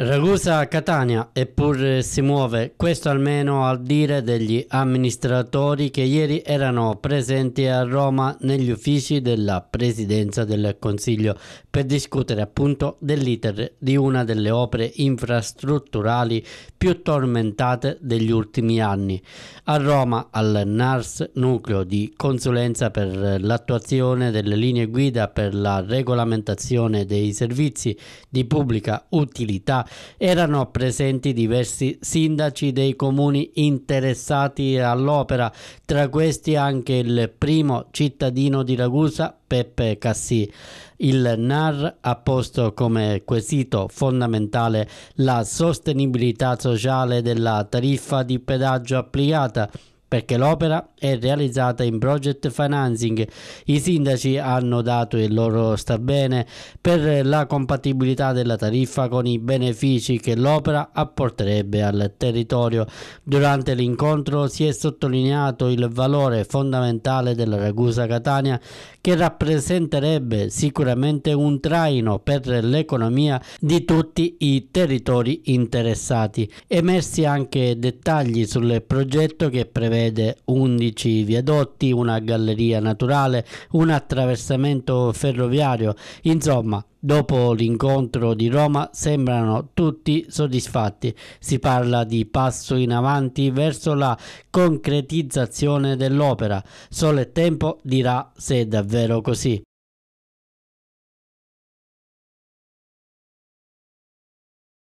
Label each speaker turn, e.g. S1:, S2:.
S1: Ragusa Catania eppure si muove, questo almeno al dire degli amministratori che ieri erano presenti a Roma negli uffici della Presidenza del Consiglio per discutere appunto dell'iter di una delle opere infrastrutturali più tormentate degli ultimi anni. A Roma al NARS, nucleo di consulenza per l'attuazione delle linee guida per la regolamentazione dei servizi di pubblica utilità erano presenti diversi sindaci dei comuni interessati all'opera, tra questi anche il primo cittadino di Ragusa, Peppe Cassì. Il NAR ha posto come quesito fondamentale la sostenibilità sociale della tariffa di pedaggio applicata perché l'opera è realizzata in project financing. I sindaci hanno dato il loro starbene per la compatibilità della tariffa con i benefici che l'opera apporterebbe al territorio. Durante l'incontro si è sottolineato il valore fondamentale della Ragusa Catania che rappresenterebbe sicuramente un traino per l'economia di tutti i territori interessati. Emersi anche dettagli sul progetto che prevede prevede 11 viadotti, una galleria naturale, un attraversamento ferroviario. Insomma, dopo l'incontro di Roma sembrano tutti soddisfatti. Si parla di passo in avanti verso la concretizzazione dell'opera. Solo il tempo dirà se è davvero così.